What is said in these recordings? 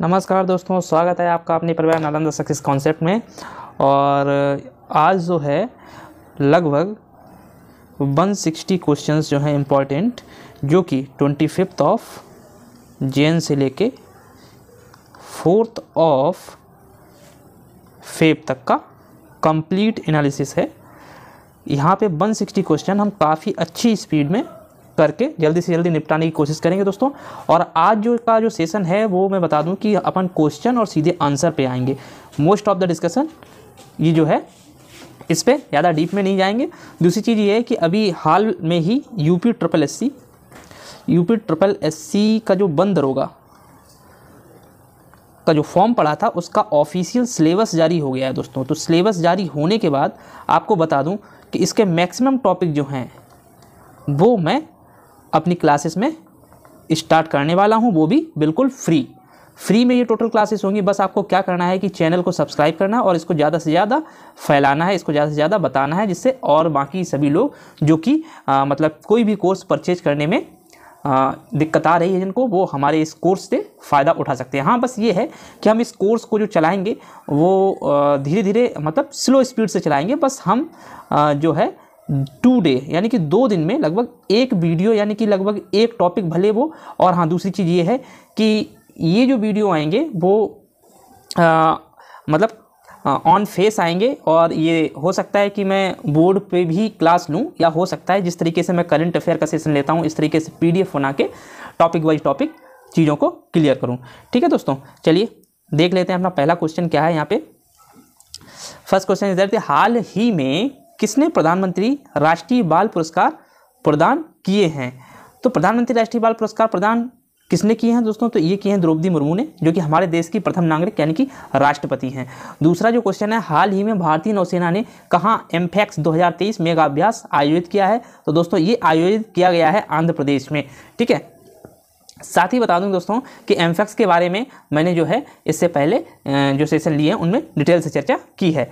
नमस्कार दोस्तों स्वागत है आपका अपने परिवार नालंदा सक्सेस कॉन्सेप्ट में और आज जो है लगभग 160 क्वेश्चन जो हैं इम्पॉर्टेंट जो कि ट्वेंटी फिफ्थ ऑफ जे से लेके फोर्थ ऑफ फेब तक का कंप्लीट एनालिसिस है यहाँ पे 160 क्वेश्चन हम काफ़ी अच्छी स्पीड में करके जल्दी से जल्दी निपटाने की कोशिश करेंगे दोस्तों और आज जो का जो सेशन है वो मैं बता दूं कि अपन क्वेश्चन और सीधे आंसर पे आएंगे मोस्ट ऑफ द डिस्कशन ये जो है इस पर ज़्यादा डीप में नहीं जाएंगे दूसरी चीज़ ये है कि अभी हाल में ही UP triple S C UP triple S C का जो बंद दरोगा का जो फॉर्म पड़ा था उसका ऑफिशियल सिलेबस जारी हो गया है दोस्तों तो सिलेबस जारी होने के बाद आपको बता दूं कि इसके मैक्सिमम टॉपिक जो हैं वो मैं अपनी क्लासेस में स्टार्ट करने वाला हूँ वो भी बिल्कुल फ्री फ्री में ये टोटल क्लासेस होंगी बस आपको क्या करना है कि चैनल को सब्सक्राइब करना है और इसको ज़्यादा से ज़्यादा फैलाना है इसको ज़्यादा से ज़्यादा बताना है जिससे और बाकी सभी लोग जो कि मतलब कोई भी कोर्स परचेज करने में दिक्कत आ रही है जिनको वो हमारे इस कोर्स से फ़ायदा उठा सकते हैं हाँ बस ये है कि हम इस कोर्स को जो चलाएंगे वो धीरे धीरे मतलब स्लो स्पीड से चलाएंगे बस हम आ, जो है टू डे यानी कि दो दिन में लगभग एक वीडियो यानी कि लगभग एक टॉपिक भले वो और हाँ दूसरी चीज़ ये है कि ये जो वीडियो आएंगे वो आ, मतलब ऑन फेस आएंगे और ये हो सकता है कि मैं बोर्ड पे भी क्लास लूँ या हो सकता है जिस तरीके से मैं करंट अफेयर का सेशन लेता हूँ इस तरीके से एफ बना के टॉपिक वाइज टॉपिक चीज़ों को क्लियर करूँ ठीक है दोस्तों चलिए देख लेते हैं अपना पहला क्वेश्चन क्या है यहाँ पे फर्स्ट क्वेश्चन इधर थे हाल ही में किसने प्रधानमंत्री राष्ट्रीय बाल पुरस्कार प्रदान किए हैं तो प्रधानमंत्री राष्ट्रीय बाल पुरस्कार प्रदान किसने किए हैं दोस्तों तो ये किए हैं द्रौपदी मुर्मू ने जो कि हमारे देश की प्रथम नागरिक यानी कि राष्ट्रपति हैं दूसरा जो क्वेश्चन है हाल ही में भारतीय नौसेना ने कहाँ एमफैक्स 2023 मेगा अभ्यास आयोजित किया है तो दोस्तों ये आयोजित किया गया है आंध्र प्रदेश में ठीक है साथ ही बता दूं दोस्तों कि एमफैक्स के बारे में मैंने जो है इससे पहले जो सेशन लिए हैं उनमें डिटेल से चर्चा की है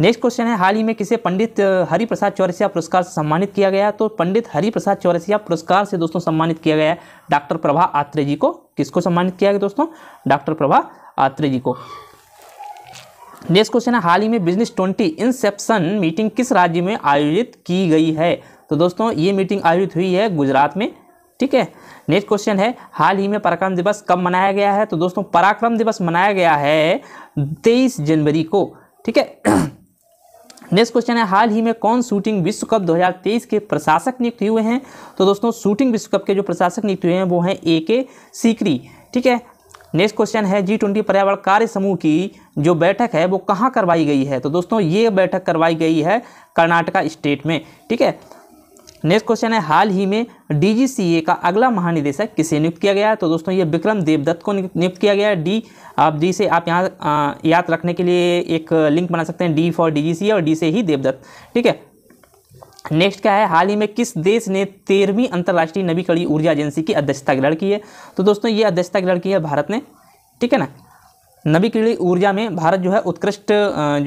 नेक्स्ट क्वेश्चन है हाल ही में किसे पंडित हरिप्रसाद चौरसिया पुरस्कार से सम्मानित किया गया तो पंडित हरिप्रसाद चौरसिया पुरस्कार से दोस्तों सम्मानित किया गया डॉक्टर प्रभा आत्रे जी को किसको सम्मानित किया गया दोस्तों डॉक्टर प्रभा आत्रे जी को नेक्स्ट क्वेश्चन है हाल ही में बिजनेस ट्वेंटी इंसेप्शन मीटिंग किस राज्य में आयोजित की गई है तो दोस्तों ये मीटिंग आयोजित हुई है गुजरात में ठीक है नेक्स्ट क्वेश्चन है हाल ही में पराक्रम दिवस कब मनाया गया है तो दोस्तों पराक्रम दिवस मनाया गया है तेईस जनवरी को ठीक है नेक्स्ट क्वेश्चन है हाल ही में कौन शूटिंग विश्व कप 2023 के प्रशासक नियुक्त हुए हैं तो दोस्तों शूटिंग विश्व कप के जो प्रशासक नियुक्त हुए हैं वो हैं ए के सीकरी ठीक है नेक्स्ट क्वेश्चन है जी ट्वेंटी पर्यावरण कार्य समूह की जो बैठक है वो कहाँ करवाई गई है तो दोस्तों ये बैठक करवाई गई है कर्नाटका स्टेट में ठीक है नेक्स्ट क्वेश्चन है हाल ही में डीजीसीए का अगला महानिदेशक किसे नियुक्त किया गया है तो दोस्तों ये विक्रम देवदत्त को नियुक्त किया गया है डी आप डी से आप यहाँ याद रखने के लिए एक लिंक बना सकते हैं डी फॉर डीजीसीए और डी से ही देवदत्त ठीक है नेक्स्ट क्या है हाल ही में किस देश ने तेरहवीं अंतर्राष्ट्रीय नवीकड़ी ऊर्जा एजेंसी की अध्यक्षता ग्रहण की है तो दोस्तों ये अध्यक्षता ग्रहण की है भारत ने ठीक है ना नवीकरणीय ऊर्जा में भारत जो है उत्कृष्ट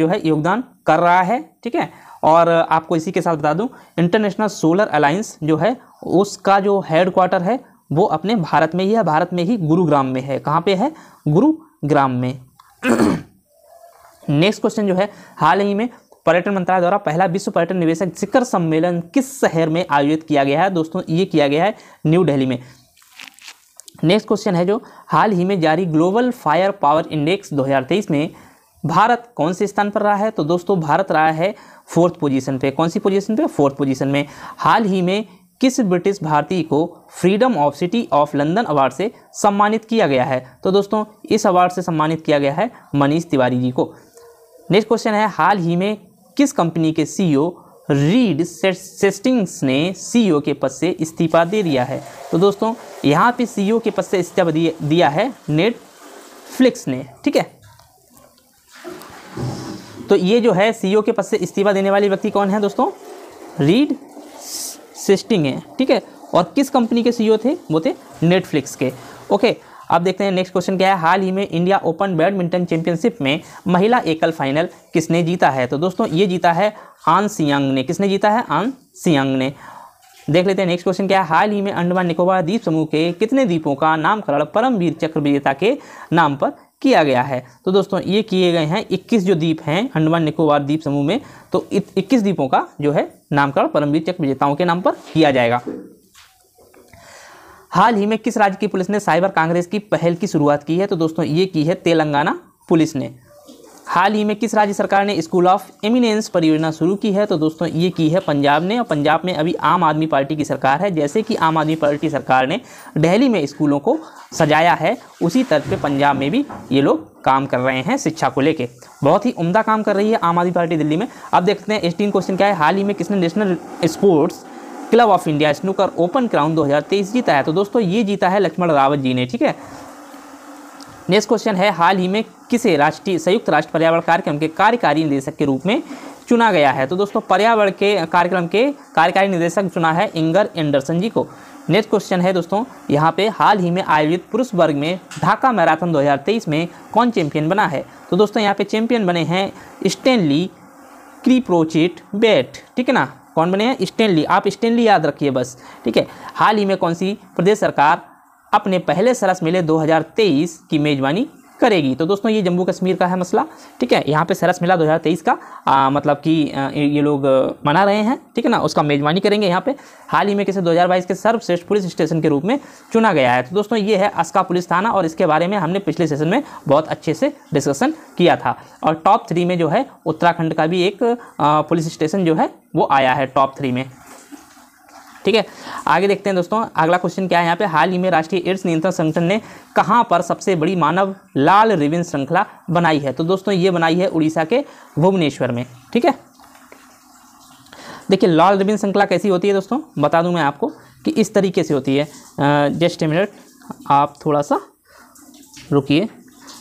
जो है योगदान कर रहा है ठीक है और आपको इसी के साथ बता दूं इंटरनेशनल सोलर अलायंस जो है उसका जो हेड क्वार्टर है वो अपने भारत में ही है भारत में ही गुरुग्राम में है कहाँ पे है गुरुग्राम में नेक्स्ट क्वेश्चन जो है हाल ही में पर्यटन मंत्रालय द्वारा पहला विश्व पर्यटन निवेशक शिखर सम्मेलन किस शहर में आयोजित किया गया है दोस्तों ये किया गया है न्यू दिल्ली में नेक्स्ट क्वेश्चन है जो हाल ही में जारी ग्लोबल फायर पावर इंडेक्स 2023 में भारत कौन से स्थान पर रहा है तो दोस्तों भारत रहा है फोर्थ पोजीशन पे कौन सी पोजीशन पे फोर्थ पोजीशन में हाल ही में किस ब्रिटिश भारतीय को freedom of city of London award से सम्मानित किया गया है तो दोस्तों इस अवार्ड से सम्मानित किया गया है मनीष तिवारी जी को नेक्स्ट क्वेश्चन है हाल ही में किस कंपनी के सी रीड सेस्टिंग्स ने सीईओ के पद से इस्तीफा दे दिया है तो दोस्तों यहाँ पे सीईओ के पद से इस्तीफा दिया है नेट फ्लिक्स ने ठीक है तो ये जो है सीईओ के पद से इस्तीफा देने वाली व्यक्ति कौन है दोस्तों रीड सिस्टिंग है ठीक है और किस कंपनी के सीईओ e थे वो थे नेटफ्लिक्स के ओके अब देखते हैं नेक्स्ट क्वेश्चन क्या है हाल ही में इंडिया ओपन बैडमिंटन चैंपियनशिप में महिला एकल फाइनल किसने जीता है तो दोस्तों ये जीता है आन सियांग ने किसने जीता है आन सियांग ने देख लेते हैं नेक्स्ट क्वेश्चन क्या है हाल ही में अंडमान निकोबार द्वीप समूह के कितने द्वीपों का नामकरण परमवीर चक्र विजेता के नाम पर किया गया है तो दोस्तों ये किए गए हैं 21 जो द्वीप हैं अंडमान निकोबार द्वीप समूह में तो 21 द्वीपों का जो है नामकरण परमवीर चक्र विजेताओं के नाम पर किया जाएगा हाल ही में किस राज्य की पुलिस ने साइबर कांग्रेस की पहल की शुरुआत की है तो दोस्तों ये की है तेलंगाना पुलिस ने हाल ही में किस राज्य सरकार ने स्कूल ऑफ एमिनेंस परियोजना शुरू की है तो दोस्तों ये की है पंजाब ने और पंजाब में अभी आम आदमी पार्टी की सरकार है जैसे कि आम आदमी पार्टी सरकार ने दिल्ली में स्कूलों को सजाया है उसी तर्ज पे पंजाब में भी ये लोग काम कर रहे हैं शिक्षा को लेके बहुत ही उम्दा काम कर रही है आम आदमी पार्टी दिल्ली में अब देखते हैं एटीन क्वेश्चन क्या है हाल ही में किसने national sports club of India snooker open crown 2023 जीता है तो दोस्तों ये जीता है लक्ष्मण रावत जी ने ठीक है नेक्स्ट क्वेश्चन है हाल ही में किसे राष्ट्रीय संयुक्त राष्ट्र पर्यावरण कार्यक्रम के कार्यकारी निदेशक के रूप में चुना गया है तो दोस्तों पर्यावरण के कार्यक्रम के कार्यकारी निदेशक चुना है इंगर एंडरसन जी को नेक्स्ट क्वेश्चन है दोस्तों यहाँ पे हाल ही में आयोजित पुरुष वर्ग में ढाका मैराथन 2023 में कौन चैंपियन बना है तो दोस्तों यहाँ पे चैंपियन बने हैं स्टेनली क्रीप्रोचिट बेट ठीक है ना कौन बने हैं स्टेनली आप स्टेनली याद रखिए बस ठीक है हाल ही में कौन सी प्रदेश सरकार अपने पहले सरस मेले 2023 की मेज़बानी करेगी तो दोस्तों ये जम्मू कश्मीर का है मसला ठीक है यहाँ पे सरस मेला 2023 का आ, मतलब कि ये लोग मना रहे हैं ठीक है ना उसका मेज़बानी करेंगे यहाँ पे हाल ही में किसे 2022 के सर्वश्रेष्ठ पुलिस स्टेशन के रूप में चुना गया है तो दोस्तों ये है अस्का पुलिस थाना और इसके बारे में हमने पिछले सेशन में बहुत अच्छे से डिस्कशन किया था और टॉप थ्री में जो है उत्तराखंड का भी एक पुलिस स्टेशन जो है वो आया है टॉप थ्री में ठीक है आगे देखते हैं दोस्तों अगला क्वेश्चन क्या है यहाँ पे हाल ही में राष्ट्रीय एड्स नियंत्रण संगठन ने कहाँ पर सबसे बड़ी मानव लाल रिविन श्रृंखला बनाई है तो दोस्तों ये बनाई है उड़ीसा के भुवनेश्वर में ठीक है देखिए लाल रिबिन श्रृंखला कैसी होती है दोस्तों बता दूँ मैं आपको कि इस तरीके से होती है जस्ट ए मिनट आप थोड़ा सा रुकिए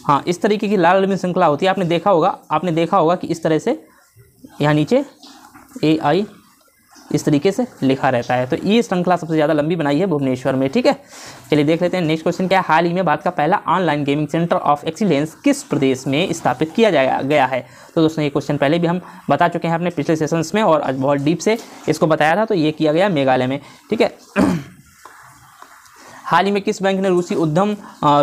हाँ इस तरीके की लाल रिबिन श्रृंखला होती है आपने देखा होगा आपने देखा होगा कि इस तरह से यहाँ नीचे ए आई इस तरीके से लिखा रहता है तो ये श्रृंखला सबसे ज़्यादा लंबी बनाई है भुवनेश्वर में ठीक है चलिए देख लेते हैं नेक्स्ट क्वेश्चन क्या है हाल ही में भारत का पहला online gaming centre of excellence किस प्रदेश में स्थापित किया गया है तो दोस्तों ये क्वेश्चन पहले भी हम बता चुके हैं अपने पिछले सेशंस में और बहुत डीप से इसको बताया था तो ये किया गया मेघालय में ठीक है हाल ही में किस बैंक ने रूसी उद्यम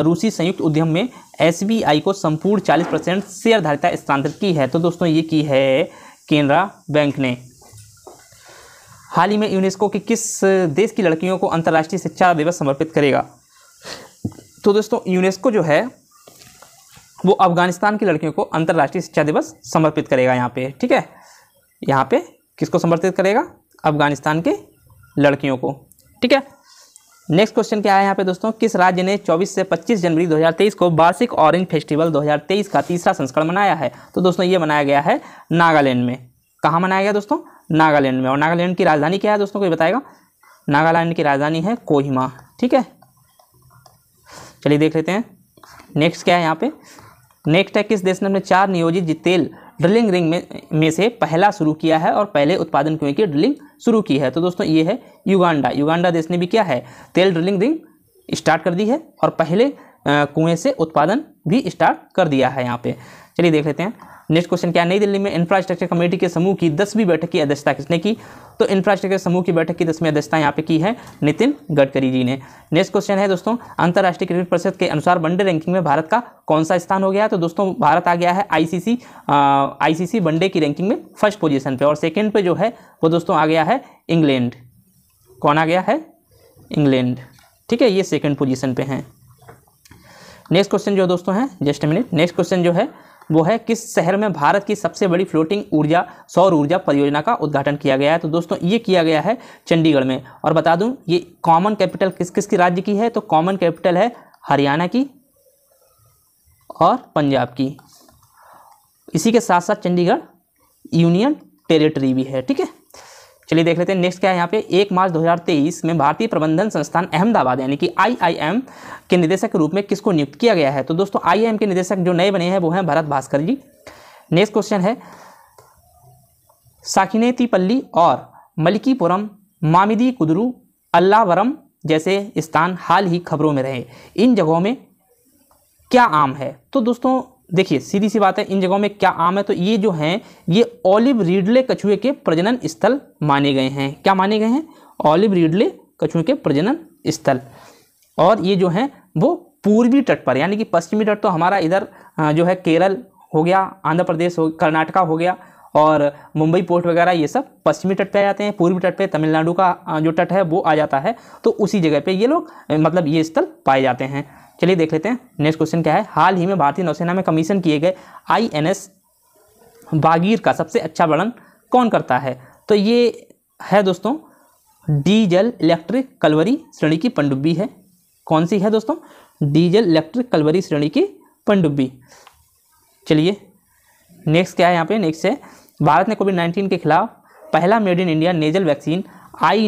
रूसी संयुक्त उद्यम में एस को संपूर्ण 40 परसेंट शेयरधारिता स्थानांतरित की है तो दोस्तों ये की है केनरा बैंक ने हाल ही में यूनेस्को की किस देश की लड़कियों को अंतर्राष्ट्रीय शिक्षा दिवस समर्पित करेगा तो दोस्तों यूनेस्को जो है वो अफगानिस्तान की लड़कियों को अंतर्राष्ट्रीय शिक्षा दिवस समर्पित करेगा यहाँ पे ठीक है यहाँ पे किसको समर्पित करेगा अफगानिस्तान के लड़कियों को ठीक है नेक्स्ट क्वेश्चन क्या है यहाँ पे दोस्तों किस राज्य ने 24 से 25 जनवरी 2023 को वार्षिक ऑरेंज फेस्टिवल 2023 का तीसरा संस्करण मनाया है तो दोस्तों ये मनाया गया है नागालैंड में कहाँ मनाया गया दोस्तों नागालैंड में और नागालैंड की राजधानी क्या है दोस्तों कोई बताएगा नागालैंड की राजधानी है कोहिमा ठीक है चलिए देख लेते हैं नेक्स्ट क्या है यहाँ पे नेक्स्ट है किस देश ने अपने चार नियोजित तेल ड्रिलिंग रिंग में में से पहला शुरू किया है और पहले उत्पादन कुएं की ड्रिलिंग शुरू की है तो दोस्तों ये है युगांडा युगांडा देश ने भी क्या है तेल ड्रिलिंग रिंग स्टार्ट कर दी है और पहले कुएं से उत्पादन भी स्टार्ट कर दिया है यहाँ पे चलिए देख लेते हैं नेक्स्ट क्वेश्चन क्या नई दिल्ली में इंफ्रास्ट्रक्चर कमेटी के समूह की दसवीं बैठक की अध्यक्षता किसने की तो इंफ्रास्ट्रक्चर समूह की बैठक की दसवीं अध्यक्षता यहाँ पे की है नितिन गडकरी जी ने नेक्स्ट क्वेश्चन है दोस्तों अंतर्राष्ट्रीय क्रिकेट परिषद के अनुसार वनडे रैंकिंग में भारत का कौन सा स्थान हो गया तो दोस्तों भारत आ गया है आईसीसी आईसीसी वनडे की रैंकिंग में फर्स्ट पोजिशन पे और सेकंड पे जो है वो दोस्तों आ गया है इंग्लैंड कौन आ गया है इंग्लैंड ठीक है ये सेकेंड पोजीशन पे हैं नेक्स्ट क्वेश्चन जो दोस्तों है जस्ट मिनट नेक्स्ट क्वेश्चन जो है वो है किस शहर में भारत की सबसे बड़ी फ्लोटिंग ऊर्जा सौर ऊर्जा परियोजना का उद्घाटन किया गया है तो दोस्तों ये किया गया है चंडीगढ़ में और बता दूं ये कॉमन कैपिटल किस किस की राज्य की है तो कॉमन कैपिटल है हरियाणा की और पंजाब की इसी के साथ साथ चंडीगढ़ यूनियन टेरिटरी भी है ठीक है चलिए देख लेते हैं नेक्स्ट क्या है यहाँ पे एक मार्च 2023 में भारतीय प्रबंधन संस्थान अहमदाबाद यानी कि आईआईएम के निदेशक के रूप में किसको नियुक्त किया गया है तो दोस्तों आईआईएम के निदेशक जो नए बने हैं वो हैं भरत भास्कर जी नेक्स्ट क्वेश्चन है साकिनेतीपल्ली और मलिकीपुरम मामिदी कुदरू अल्लावरम जैसे स्थान हाल ही खबरों में रहे इन जगहों में क्या आम है तो दोस्तों देखिए सीधी सी बात है इन जगहों में क्या आम है तो ये जो हैं ये ओलिव रीडले कछुए के प्रजनन स्थल माने गए हैं क्या माने गए हैं ओलिव रीडले कछुए के प्रजनन स्थल और ये जो हैं वो पूर्वी तट पर यानी कि पश्चिमी तट तो हमारा इधर जो है केरल हो गया आंध्र प्रदेश हो कर्नाटका हो गया और मुंबई पोर्ट वगैरह ये सब पश्चिमी तट पे आ जाते हैं पूर्वी तट पे तमिलनाडु का जो तट है वो आ जाता है तो उसी जगह पे ये लोग मतलब ये स्थल पाए जाते हैं चलिए देख लेते हैं नेक्स्ट क्वेश्चन क्या है हाल ही में भारतीय नौसेना में कमीशन किए गए आई एन एस बागीर का सबसे अच्छा वर्णन कौन करता है तो ये है दोस्तों डीजल इलेक्ट्रिक कलवरी श्रेणी की पनडुब्बी है कौन सी है दोस्तों डीजल इलेक्ट्रिक कलवरी श्रेणी की पनडुब्बी चलिए नेक्स्ट क्या है यहाँ पे नेक्स्ट है भारत ने कोविड नाइन्टीन के खिलाफ पहला made in India nasal vaccine 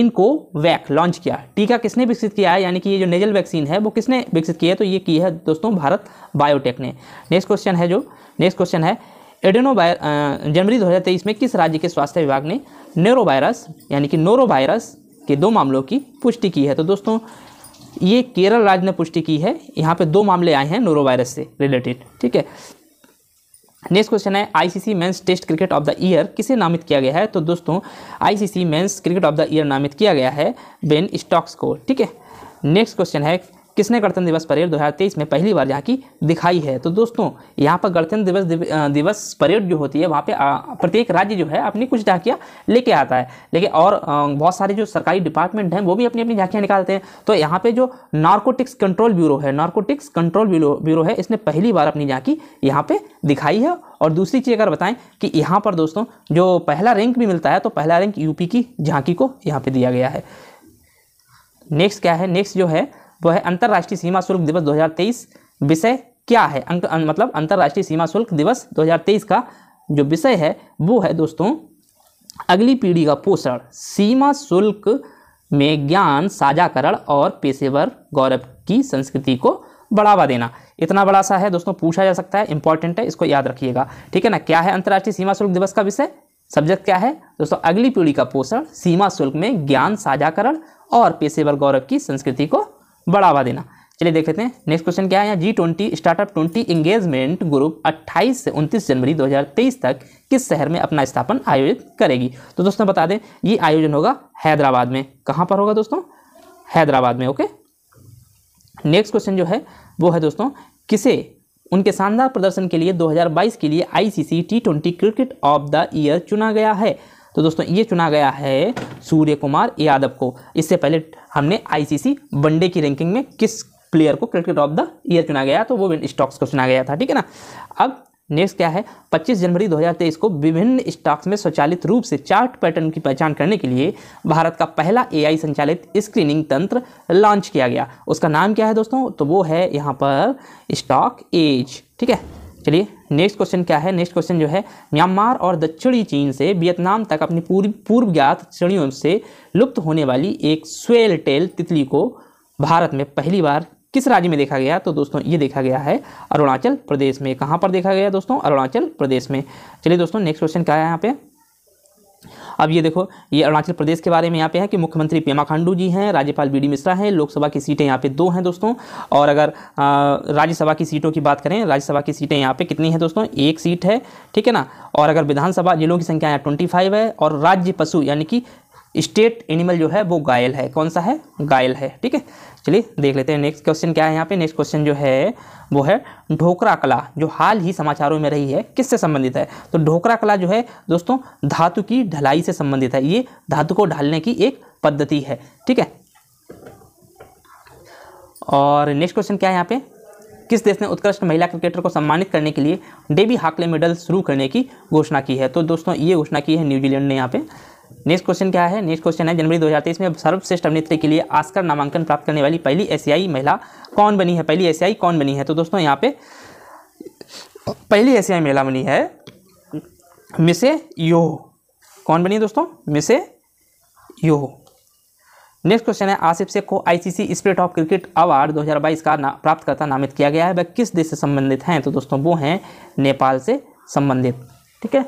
iNCOVACC launch किया टीका किसने विकसित किया है यानी कि ये जो नेजल वैक्सीन है वो किसने विकसित किया है तो ये की है दोस्तों भारत बायोटेक ने नेक्स्ट क्वेश्चन है जो नेक्स्ट क्वेश्चन है एडेनो जनवरी 2023 में किस राज्य के स्वास्थ्य विभाग ने नेरो वायरस यानी कि नोरो वायरस के दो मामलों की पुष्टि की है तो दोस्तों ये केरल राज्य ने पुष्टि की है यहाँ पे दो मामले आए हैं नोरो वायरस से रिलेटेड ठीक है नेक्स्ट क्वेश्चन है ICC men's test cricket of the year किसे नामित किया गया है तो दोस्तों ICC men's cricket of the year नामित किया गया है बेन स्टॉक्स को ठीक है नेक्स्ट क्वेश्चन है किसने गणतंत्र दिवस परेड 2023 में पहली बार यहाँ की दिखाई है तो दोस्तों यहाँ पर गणतंत्र दिवस दिवस परेड जो होती है वहाँ पे प्रत्येक राज्य जो है अपनी कुछ झांकियाँ लेके आता है लेकिन और बहुत सारे जो सरकारी डिपार्टमेंट हैं वो भी अपनी अपनी झांकियाँ निकालते हैं तो यहाँ पर जो नार्कोटिक्स कंट्रोल ब्यूरो है नार्कोटिक्स कंट्रोल ब्यूरो है इसने पहली बार अपनी झांकी यहाँ पर दिखाई है और दूसरी चीज़ अगर बताएं कि यहाँ पर दोस्तों जो पहला रैंक भी मिलता है तो पहला रैंक यूपी की झांकी को यहाँ पर दिया गया है नेक्स्ट क्या है नेक्स्ट जो है वो तो है अंतर्राष्ट्रीय सीमा शुल्क दिवस 2023 विषय क्या है अंक अं, मतलब अंतर्राष्ट्रीय सीमा शुल्क दिवस 2023 का जो विषय है वो है दोस्तों अगली पीढ़ी का पोषण सीमा शुल्क में ज्ञान साझाकरण और पेशेवर गौरव की संस्कृति को बढ़ावा देना इतना बड़ा सा है दोस्तों पूछा जा सकता है इंपॉर्टेंट है इसको याद रखिएगा ठीक है ना क्या है अंतर्राष्ट्रीय सीमा शुल्क दिवस का विषय सब्जेक्ट क्या है दोस्तों अगली पीढ़ी का पोषण सीमा शुल्क में ज्ञान साझाकरण और पेशेवर गौरव की संस्कृति को बढ़ावा देना चलिए देख लेते हैं नेक्स्ट क्वेश्चन क्या है यहाँ G twenty startup twenty engagement group 28 से 29 जनवरी 2023 तक किस शहर में अपना स्थापन आयोजित करेगी तो दोस्तों बता दें ये आयोजन होगा हैदराबाद में कहाँ पर होगा दोस्तों हैदराबाद में ओके नेक्स्ट क्वेश्चन जो है वो है दोस्तों किसे उनके शानदार प्रदर्शन के लिए 2022 के लिए ICC T twenty cricket of the year चुना गया है तो दोस्तों ये चुना गया है सूर्य कुमार यादव को इससे पहले हमने आईसीसी वनडे की रैंकिंग में किस प्लेयर को क्रिकेट ऑफ द ईयर चुना गया तो वो स्टॉक्स को चुना गया था ठीक है ना अब नेक्स्ट क्या है 25 जनवरी 2023 को विभिन्न स्टॉक्स में स्वचालित रूप से चार्ट पैटर्न की पहचान करने के लिए भारत का पहला एआई संचालित स्क्रीनिंग तंत्र लॉन्च किया गया उसका नाम क्या है दोस्तों तो वो है यहाँ पर स्टॉक एज ठीक है चलिए नेक्स्ट क्वेश्चन क्या है नेक्स्ट क्वेश्चन जो है म्यांमार और दक्षिणी चीन से वियतनाम तक अपनी पूर्व पूर्व ज्ञात श्रेणियों से लुप्त होने वाली एक स्वेल टेल तितली को भारत में पहली बार किस राज्य में देखा गया तो दोस्तों ये देखा गया है अरुणाचल प्रदेश में कहाँ पर देखा गया दोस्तों अरुणाचल प्रदेश में चलिए दोस्तों नेक्स्ट क्वेश्चन क्या है यहाँ पे अब ये देखो ये अरुणाचल प्रदेश के बारे में यहाँ पे है कि मुख्यमंत्री पेमा खांडू जी हैं राज्यपाल बी डी मिश्रा हैं लोकसभा की सीटें यहाँ पे दो हैं दोस्तों और अगर राज्यसभा की सीटों की बात करें राज्यसभा की सीटें यहाँ पे कितनी है दोस्तों एक सीट है ठीक है ना और अगर विधानसभा जिलों की संख्या यहाँ ट्वेंटी है और राज्य पशु यानी कि स्टेट एनिमल जो है वो गायल है कौन सा है गायल है ठीक है चलिए देख लेते हैं नेक्स्ट क्वेश्चन क्या है यहाँ पे नेक्स्ट क्वेश्चन जो है वो है ढोकरा कला जो हाल ही समाचारों में रही है किससे संबंधित है तो ढोकरा कला जो है दोस्तों धातु की ढलाई से संबंधित है ये धातु को ढालने की एक पद्धति है ठीक है और नेक्स्ट क्वेश्चन क्या है यहाँ पे किस देश ने उत्कृष्ट महिला क्रिकेटर को सम्मानित करने के लिए डेबी हाकले मेडल शुरू करने की घोषणा की है तो दोस्तों ये घोषणा की है न्यूजीलैंड ने यहाँ पे नेक्स्ट क्वेश्चन क्या है नेक्स्ट क्वेश्चन है जनवरी 2023 में सर्वश्रेष्ठ अभिनेत्री के लिए आस्कर नामांकन प्राप्त करने वाली पहली एशियाई महिला कौन बनी है पहली एशियाई कौन बनी है तो दोस्तों यहाँ पे पहली एशियाई महिला बनी है मिसे यो कौन बनी है दोस्तों मिसे यो नेक्स्ट क्वेश्चन है आसिफ से को ICC spirit of cricket award 2022 का ना, प्राप्तकर्ता नामित किया गया है वह किस देश से संबंधित हैं तो दोस्तों वो हैं नेपाल से संबंधित ठीक है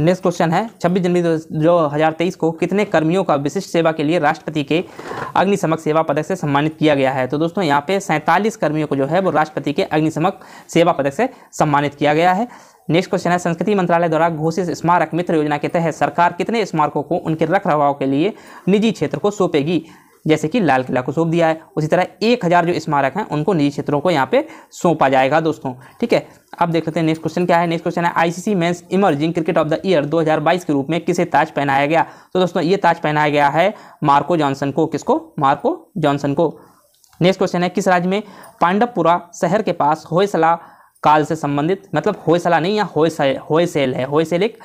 नेक्स्ट क्वेश्चन है 26 जनवरी दो हज़ार तेईस को कितने कर्मियों का विशिष्ट सेवा के लिए राष्ट्रपति के अग्निशमक सेवा पदक से सम्मानित किया गया है तो दोस्तों यहाँ पे सैंतालीस कर्मियों को जो है वो राष्ट्रपति के अग्निशमक सेवा पदक से सम्मानित किया गया है नेक्स्ट क्वेश्चन है संस्कृति मंत्रालय द्वारा घोषित स्मारक मित्र योजना के तहत सरकार कितने स्मारकों को उनके रख रखाव के लिए निजी क्षेत्र को सौंपेगी जैसे कि लाल किला को सौंप दिया है उसी तरह एक हज़ार जो स्मारक हैं उनको निजी क्षेत्रों को यहाँ पे सौंपा जाएगा दोस्तों ठीक है अब देख लेते हैं नेक्स्ट क्वेश्चन क्या है नेक्स्ट क्वेश्चन है ICC men's emerging cricket of the year 2022 के रूप में किसे ताज पहनाया गया तो दोस्तों ये ताज पहनाया गया है मार्को जॉनसन को किसको मार्को जॉनसन को नेक्स्ट क्वेश्चन है किस राज्य में पांडवपुरा शहर के पास होयसला काल से संबंधित मतलब होयसला नहीं या होयसेल होयसेल है होयसेल एक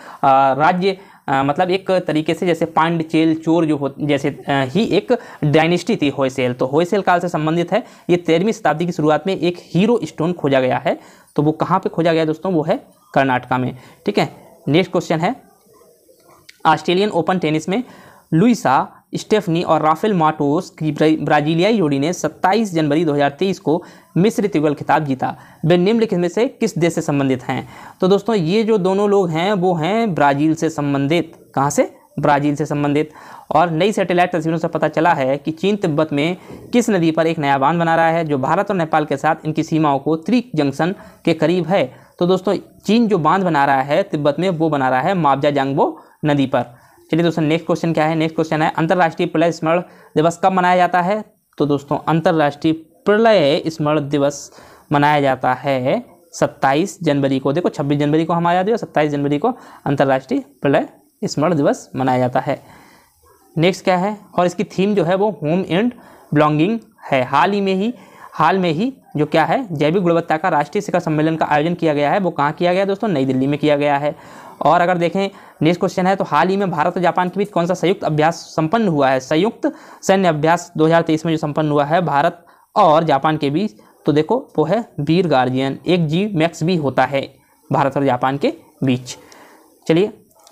राज्य मतलब एक तरीके से जैसे पांडचेल चोर जो हो जैसे ही एक डायनेस्टी थी होयसेल तो होयसेल काल से संबंधित है ये तेरहवीं शताब्दी की शुरुआत में एक हीरो स्टोन खोजा गया है तो वो कहाँ पर खोजा गया दोस्तों वो है कर्नाटका में ठीक है नेक्स्ट क्वेश्चन है ऑस्ट्रेलियन ओपन टेनिस में लुइसा स्टेफनी और राफेल माटोस की ब्राजीलियाई जोड़ी ने 27 जनवरी 2023 को मिस्र तिवल खिताब जीता वे निम्नलिखित में से किस देश से संबंधित हैं तो दोस्तों ये जो दोनों लोग हैं वो हैं ब्राज़ील से संबंधित कहाँ से ब्राज़ील से संबंधित और नई सैटेलाइट तस्वीरों से पता चला है कि चीन तिब्बत में किस नदी पर एक नया बांध बना रहा है जो भारत और नेपाल के साथ इनकी सीमाओं को त्रिक जंक्शन के करीब है तो दोस्तों चीन जो बांध बना रहा है तिब्बत में वो बना रहा है मावजा जांगबो नदी पर चलिए दोस्तों नेक्स्ट क्वेश्चन क्या है नेक्स्ट क्वेश्चन है अंतर्राष्ट्रीय प्रलय स्मरण दिवस कब मनाया जाता है तो दोस्तों अंतर्राष्ट्रीय प्रलय स्मरण दिवस मनाया जाता है 27 जनवरी को देखो 26 जनवरी को हमारा दिवस सत्ताईस जनवरी को अंतर्राष्ट्रीय प्रलय स्मरण दिवस मनाया जाता है नेक्स्ट क्या है और इसकी थीम जो है वो होम एंड बिलोंगिंग है हाल ही में ही हाल में ही जो क्या है जैविक गुणवत्ता का राष्ट्रीय शिखर सम्मेलन का आयोजन किया गया है वो कहाँ किया गया दोस्तों नई दिल्ली में किया गया है और अगर देखें नेक्स्ट क्वेश्चन है तो हाल ही में भारत और जापान के बीच कौन सा संयुक्त अभ्यास संपन्न हुआ है संयुक्त सैन्य अभ्यास 2023 में जो संपन्न हुआ है भारत और जापान के बीच तो देखो वो है वीर गार्जियन एक जी मैक्स भी होता है भारत और जापान के बीच चलिए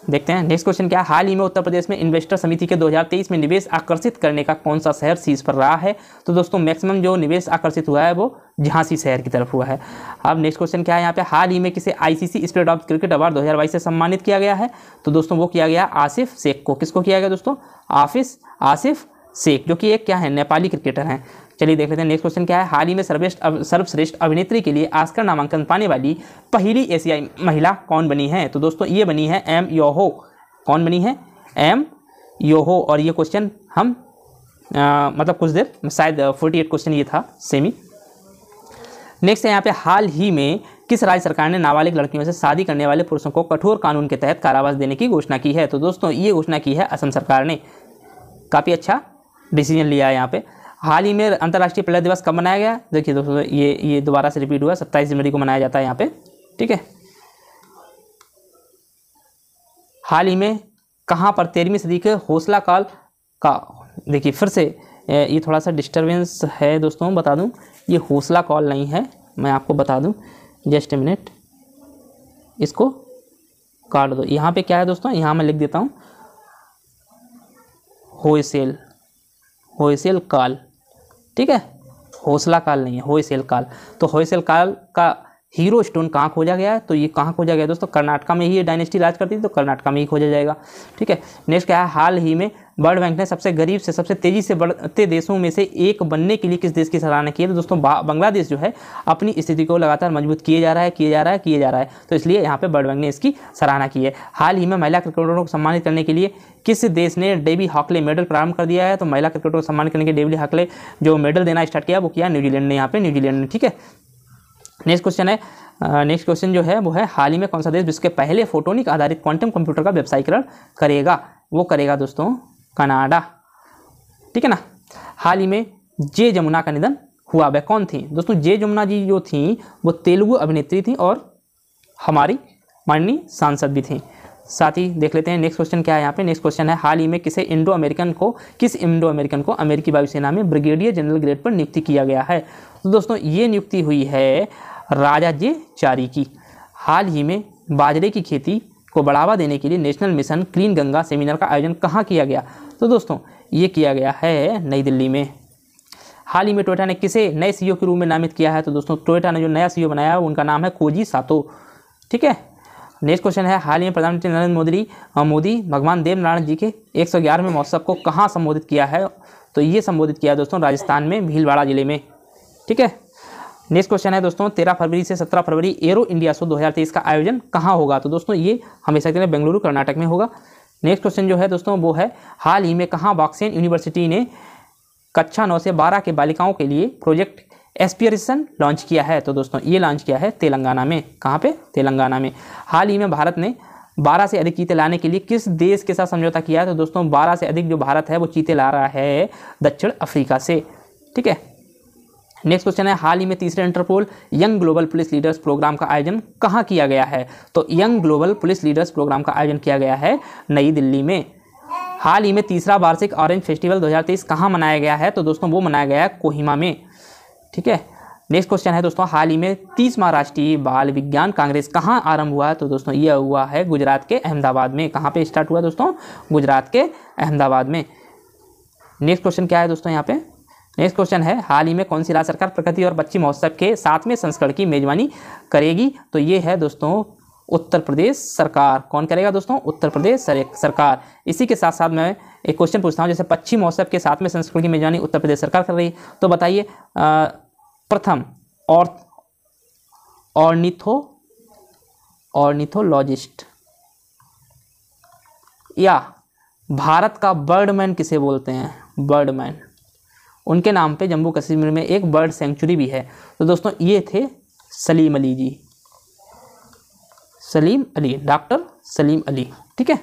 देखते हैं नेक्स्ट क्वेश्चन क्या हाल ही में उत्तर प्रदेश में इन्वेस्टर समिति के 2023 में निवेश आकर्षित करने का कौन सा शहर शीर्ष पर रहा है तो दोस्तों मैक्सिमम जो निवेश आकर्षित हुआ है वो झांसी शहर की तरफ हुआ है अब नेक्स्ट क्वेश्चन क्या है यहाँ पे हाल ही में किसे आईसीसी सी ऑफ क्रिकेट अवार्ड दो से सम्मानित किया गया है तो दोस्तों वो किया गया आसिफ शेख को किसको किया गया दोस्तों आफिस आसिफ शेख जो कि एक क्या है नेपाली क्रिकेटर हैं चलिए देख लेते हैं नेक्स्ट क्वेश्चन क्या है हाल ही में सर्वेष्ठ अव, सर्वश्रेष्ठ अभिनेत्री के लिए आस्कर नामांकन पाने वाली पहली एशियाई महिला कौन बनी है तो दोस्तों ये बनी है एम योहो कौन बनी है एम योहो और ये क्वेश्चन हम आ, मतलब कुछ देर शायद फोर्टी एट क्वेश्चन ये था सेमी नेक्स्ट है यहाँ पे हाल ही में किस राज्य सरकार ने नाबालिग लड़कियों से शादी करने वाले पुरुषों को कठोर कानून के तहत कारावास देने की घोषणा की है तो दोस्तों ये घोषणा की है असम सरकार ने काफ़ी अच्छा डिसीजन लिया है यहाँ पे हाल ही में अंतर्राष्ट्रीय प्लेयर दिवस कब मनाया गया देखिए दोस्तों ये ये दोबारा से रिपीट हुआ सत्ताईस जनवरी को मनाया जाता है यहाँ पे ठीक है हाल ही में कहाँ पर तेरहवीं सदी के हौसला काल का देखिए फिर से ये थोड़ा सा डिस्टर्बेंस है दोस्तों बता दूँ ये हौसला कॉल नहीं है मैं आपको बता दूँ जस्ट ए मिनट इसको काट दो यहाँ पे क्या है दोस्तों यहाँ मैं लिख देता हूँ होलसेल होलसेल काल ठीक है हौसला काल नहीं है होयसेल काल तो होयसेल काल का हीरो स्टोन कहाँ खोजा गया है तो ये कहाँ खोजा गया दोस्तों कर्नाटका में ही ये डायनेस्टी राज करती थी तो कर्नाटका में ही खोजा जाएगा ठीक है नेक्स्ट क्या है हाल ही में वर्ल्ड बैंक ने सबसे गरीब से सबसे तेज़ी से बढ़ते देशों में से एक बनने के लिए किस देश की सराहना की है तो दोस्तों बांग्लादेश जो है अपनी स्थिति को लगातार मजबूत किए जा रहा है किए जा रहा है किए जा रहा है तो इसलिए यहाँ पर वर्ल्ड बैंक ने इसकी सराहना की है हाल ही में महिला क्रिकेटरों को सम्मानित करने के लिए किस देश ने डेवी हॉकले मेडल प्रारंभ कर दिया है तो महिला क्रिकेटर को सम्मानित करने के डेवी हॉकले जो मेडल देना स्टार्ट किया वो किया न्यूजीलैंड ने यहाँ पे न्यूजीलैंड ने ठीक है नेक्स्ट क्वेश्चन है नेक्स्ट क्वेश्चन जो है वो है हाल ही में कौन सा देश जिसके पहले फोटोनिक आधारित क्वांटम कंप्यूटर का व्यवसायीकरण करेगा वो करेगा दोस्तों कनाडा ठीक है ना हाल ही में जे जमुना का निधन हुआ वह कौन थी दोस्तों जे जमुना जी जो थी वो तेलुगु अभिनेत्री थी और हमारी माननीय सांसद भी थी साथ ही देख लेते हैं नेक्स्ट क्वेश्चन क्या है यहाँ पे नेक्स्ट क्वेश्चन है हाल ही में किसे इंडो अमेरिकन को किस इंडो अमेरिकन को अमेरिकी वायुसेना में ब्रिगेडियर जनरल ग्रेड पर नियुक्ति किया गया है तो दोस्तों ये नियुक्ति हुई है राजा जे चारी की हाल ही में बाजरे की खेती को बढ़ावा देने के लिए national mission clean Ganga seminar का आयोजन कहाँ किया गया तो दोस्तों ये किया गया है नई दिल्ली में हाल ही में टोयटा ने किसे नए सीईओ के रूप में नामित किया है तो दोस्तों टोयटा ने जो नया सीईओ बनाया है उनका नाम है कोजी सातो ठीक है नेक्स्ट क्वेश्चन है हाल ही में प्रधानमंत्री नरेंद्र मोदी मोदी भगवान देव नारायण जी के एक सौ ग्यारहवें महोत्सव को कहाँ संबोधित किया है तो ये संबोधित किया है दोस्तों राजस्थान में भीलवाड़ा जिले में ठीक है नेक्स्ट क्वेश्चन है दोस्तों तेरह फरवरी से सत्रह फरवरी एरो इंडिया शो दो का आयोजन कहाँ होगा तो दोस्तों ये हमेशा के लिए बेंगलुरु कर्नाटक में होगा नेक्स्ट क्वेश्चन जो है दोस्तों वो है हाल ही में कहाँ बॉक्सियन यूनिवर्सिटी ने कक्षा नौ से बारह के बालिकाओं के लिए प्रोजेक्ट एस्पिरेशन लॉन्च किया है तो दोस्तों ये लॉन्च किया है तेलंगाना में कहाँ पे तेलंगाना में हाल ही में भारत ने 12 से अधिक चीते लाने के लिए किस देश के साथ समझौता किया है तो दोस्तों 12 से अधिक जो भारत है वो चीते ला रहा है दक्षिण अफ्रीका से ठीक है नेक्स्ट क्वेश्चन है हाल ही में तीसरे Interpol young global police leaders programme का आयोजन कहाँ किया गया है तो young global police leaders programme का आयोजन किया गया है नई दिल्ली में हाल ही में तीसरा वार्षिक ऑरेंज फेस्टिवल 2023 कहाँ मनाया गया है तो दोस्तों वो मनाया गया है कोहिमा में ठीक है नेक्स्ट क्वेश्चन है दोस्तों हाल ही में तीसवा राष्ट्रीय बाल विज्ञान कांग्रेस कहाँ आरंभ हुआ है तो दोस्तों ये हुआ है गुजरात के अहमदाबाद में कहाँ पे स्टार्ट हुआ दोस्तों गुजरात के अहमदाबाद में नेक्स्ट क्वेश्चन क्या है दोस्तों यहाँ पे नेक्स्ट क्वेश्चन है हाल ही में कौन सी राज्य सरकार प्रकृति और बच्ची महोत्सव के सातवें संस्करण की मेजबानी करेगी तो ये है दोस्तों उत्तर प्रदेश सरकार कौन करेगा दोस्तों उत्तर प्रदेश सरकार इसी के साथ साथ मैं एक क्वेश्चन पूछता हूँ जैसे पच्ची महोत्सव के साथ में की मेजबानी उत्तर प्रदेश सरकार कर रही है तो बताइए प्रथम और ऑर्निथो ऑर्निथोलॉजिस्ट या भारत का बर्डमैन किसे बोलते हैं बर्डमैन उनके नाम पे जम्मू कश्मीर में एक बर्ड सेंचुरी भी है तो दोस्तों ये थे सलीम अली जी सलीम अली डॉक्टर सलीम अली ठीक है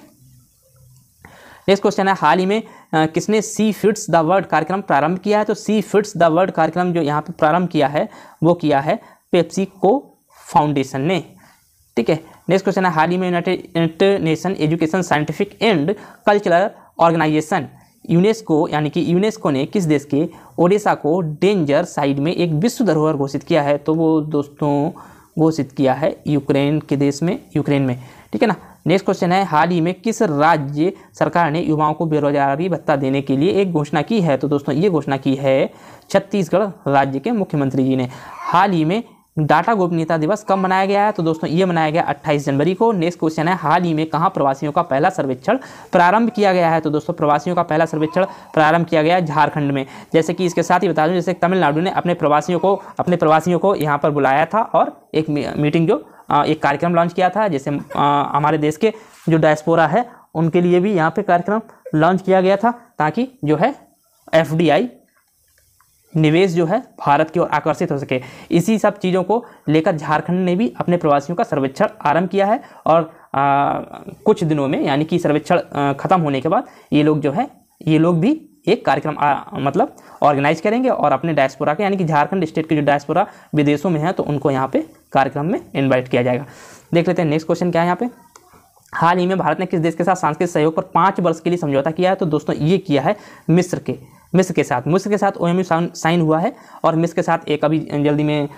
नेक्स्ट क्वेश्चन है हाल ही में आ, किसने सी फिट्स द वर्ड कार्यक्रम प्रारंभ किया है तो सी फिट्स द वर्ड कार्यक्रम जो यहाँ पे प्रारंभ किया है वो किया है पेप्सी को फाउंडेशन ने ठीक है नेक्स्ट क्वेश्चन है हाल ही में United Nation Education Scientific and Cultural Organisation UNESCO यानी कि यूनेस्को ने किस देश के ओडिशा को डेंजर साइड में एक विश्व धरोहर घोषित किया है तो वो दोस्तों घोषित किया है यूक्रेन के देश में यूक्रेन में ठीक है ना नेक्स्ट क्वेश्चन है हाल ही में किस राज्य सरकार ने युवाओं को बेरोजगारी भत्ता देने के लिए एक घोषणा की है तो दोस्तों ये घोषणा की है छत्तीसगढ़ राज्य के मुख्यमंत्री जी ने हाल ही में डाटा गोपनीयता दिवस कब मनाया गया है तो दोस्तों ये मनाया गया 28 जनवरी को नेक्स्ट क्वेश्चन है हाल ही में कहाँ प्रवासियों का पहला सर्वेक्षण प्रारंभ किया गया है तो दोस्तों प्रवासियों का पहला सर्वेक्षण प्रारंभ किया गया है झारखंड में जैसे कि इसके साथ ही बता दूँ जैसे तमिलनाडु ने अपने प्रवासियों को अपने प्रवासियों को यहाँ पर बुलाया था और एक मीटिंग जो एक कार्यक्रम लॉन्च किया था जैसे हमारे देश के जो डायस्पोरा है उनके लिए भी यहाँ पर कार्यक्रम लॉन्च किया गया था ताकि जो है एफ निवेश जो है भारत की ओर आकर्षित हो सके इसी सब चीज़ों को लेकर झारखंड ने भी अपने प्रवासियों का सर्वेक्षण आरंभ किया है और आ, कुछ दिनों में यानी कि सर्वेक्षण खत्म होने के बाद ये लोग जो है ये लोग भी एक कार्यक्रम मतलब ऑर्गेनाइज करेंगे और अपने डायस्पोरा के यानी कि झारखंड स्टेट के जो डायस्पोरा विदेशों में है तो उनको यहाँ पे कार्यक्रम में इन्वाइट किया जाएगा देख लेते हैं नेक्स्ट क्वेश्चन क्या है यहाँ पे हाल ही में भारत ने किस देश के साथ सांस्कृतिक सहयोग पर पाँच वर्ष के लिए समझौता किया है तो दोस्तों ये किया है मिस्र के मिस के साथ मिस के साथ ओ एम साइन हुआ है और मिस के साथ एक अभी जल्दी में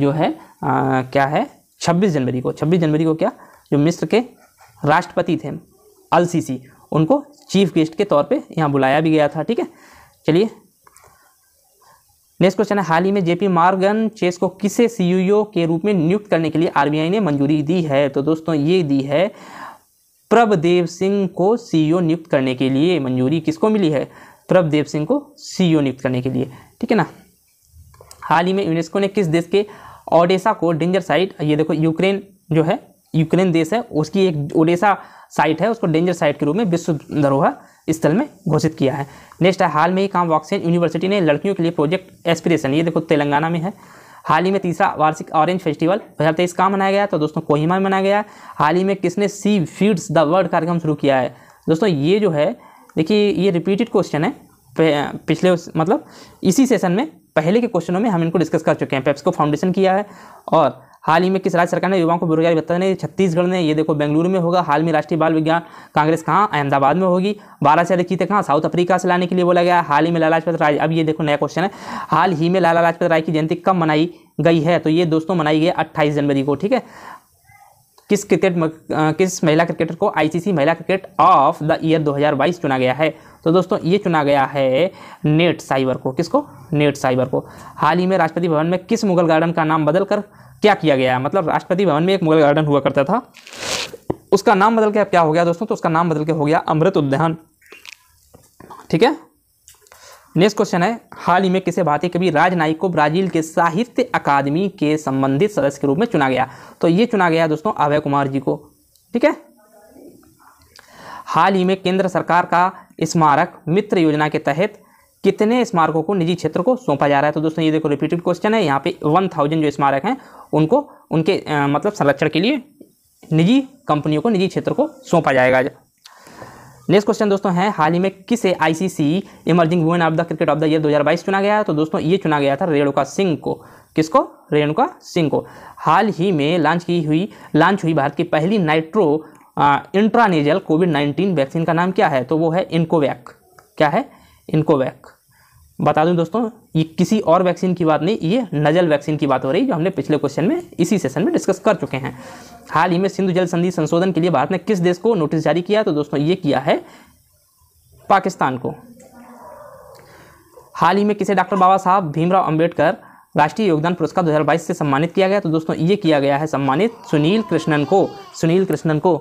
जो है क्या है छब्बीस जनवरी को छब्बीस जनवरी को क्या जो मिस्र के राष्ट्रपति थे अल सी उनको चीफ गेस्ट के तौर पे यहाँ बुलाया भी गया था ठीक है चलिए नेक्स्ट क्वेश्चन है हाल ही में जेपी मार्गन चेस को किसे सीईओ के रूप में नियुक्त करने के लिए आरबीआई ने मंजूरी दी है तो दोस्तों ये दी है प्रभदेव सिंह को सीईओ नियुक्त करने के लिए मंजूरी किसको मिली है प्रभदेव सिंह को सीईओ नियुक्त करने के लिए ठीक है ना हाल ही में यूनेस्को ने किस देश के ओडेसा को डेंजर साइट ये देखो यूक्रेन जो है यूक्रेन देश है उसकी एक ओडेसा साइट है उसको डेंजर साइट के रूप में विश्व धरोहर स्थल में घोषित किया है नेक्स्ट है हाल में ही काम वॉक्सिन यूनिवर्सिटी ने लड़कियों के लिए प्रोजेक्ट एस्पिरेशन ये देखो तेलंगाना में है हाल ही में तीसरा वार्षिक ऑरेंज फेस्टिवल दो हज़ार तेईस कहाँ मनाया गया तो दोस्तों कोहिमा में मनाया गया हाल ही में किसने सी फीड्स द वर्ल्ड कार्यक्रम शुरू किया है दोस्तों ये जो है देखिए ये रिपीटेड क्वेश्चन है पिछले उस, मतलब इसी सेशन में पहले के क्वेश्चनों में हम इनको डिस्कस कर चुके हैं पेप्स को फाउंडेशन किया है और हाल ही में किस राज्य सरकार ने युवाओं को बेरोजगारी ने छत्तीसगढ़ ने ये देखो बेंगलुरु में होगा हाल में राष्ट्रीय बाल विज्ञान कांग्रेस कहाँ अहमदाबाद में होगी बारह से अधिक कहाँ साउथ अफ्रीका से लाने के लिए बोला गया हाल ही में लाला लाजपत राय अब ये देखो नया क्वेश्चन है हाल ही में लाला लाजपत राय की जयंती कब मनाई गई है तो ये दोस्तों मनाई गई अट्ठाईस जनवरी को ठीक है किस क्रिकेट किस महिला क्रिकेटर को आईसीसी महिला क्रिकेट ऑफ द ईयर 2022 चुना गया है तो दोस्तों ये चुना गया है नेट साइबर को किसको नेट साइबर को हाल ही में राष्ट्रपति भवन में किस मुगल गार्डन का नाम बदलकर क्या किया गया है मतलब राष्ट्रपति भवन में एक मुगल गार्डन हुआ करता था उसका नाम बदल के अब क्या हो गया दोस्तों तो उसका नाम बदल के हो गया अमृत उद्यान ठीक है नेक्स्ट क्वेश्चन है हाल ही में किसे भारतीय कवि राजनायक को ब्राजील के साहित्य अकादमी के संबंधित सदस्य के रूप में चुना गया तो ये चुना गया दोस्तों अभय कुमार जी को ठीक है हाल ही में केंद्र सरकार का स्मारक मित्र योजना के तहत कितने स्मारकों को निजी क्षेत्र को सौंपा जा रहा है तो दोस्तों ये देखो रिपीटेड क्वेश्चन है यहाँ पे वन थाउजेंड जो स्मारक हैं उनको उनके आ, मतलब संरक्षण के लिए निजी कंपनियों को निजी क्षेत्र को सौंपा जाएगा जा। नेक्स्ट क्वेश्चन दोस्तों है हाल ही में किसे ICC emerging women of the cricket of the year 2022 चुना गया है तो दोस्तों ये चुना गया था रेणुका सिंह को किसको रेणुका सिंह को हाल ही में लॉन्च की हुई लॉन्च हुई भारत की पहली nitro intranasal Covid nineteen vaccine का नाम क्या है तो वो है इनकोवैक क्या है इनकोवैक बता दूं दोस्तों ये किसी और वैक्सीन की बात नहीं ये नजल वैक्सीन की बात हो रही जो हमने पिछले क्वेश्चन में इसी सेशन में डिस्कस कर चुके हैं हाल ही में सिंधु जल संधि संशोधन के लिए भारत ने किस देश को नोटिस जारी किया तो दोस्तों ये किया है पाकिस्तान को हाल ही में किसे डॉक्टर बाबा साहब भीमराव अम्बेडकर राष्ट्रीय योगदान पुरस्कार दो से सम्मानित किया गया तो दोस्तों ये किया गया है सम्मानित सुनील कृष्णन को सुनील कृष्णन को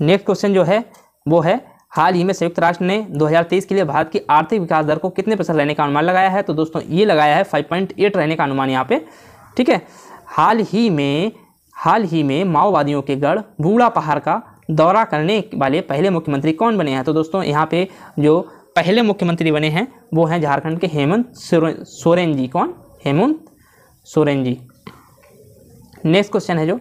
नेक्स्ट क्वेश्चन जो है वो है हाल ही में संयुक्त राष्ट्र ने 2023 के लिए भारत की आर्थिक विकास दर को कितने प्रतिशत रहने का अनुमान लगाया है तो दोस्तों ये लगाया है 5.8 रहने का अनुमान यहाँ पे ठीक है हाल ही में हाल ही में माओवादियों के गढ़ बूढ़ा पहाड़ का दौरा करने वाले पहले मुख्यमंत्री कौन बने हैं तो दोस्तों यहाँ पे जो पहले मुख्यमंत्री बने हैं वो हैं झारखंड के हेमंत सोरेन जी कौन हेमंत सोरेन जी नेक्स्ट क्वेश्चन है जो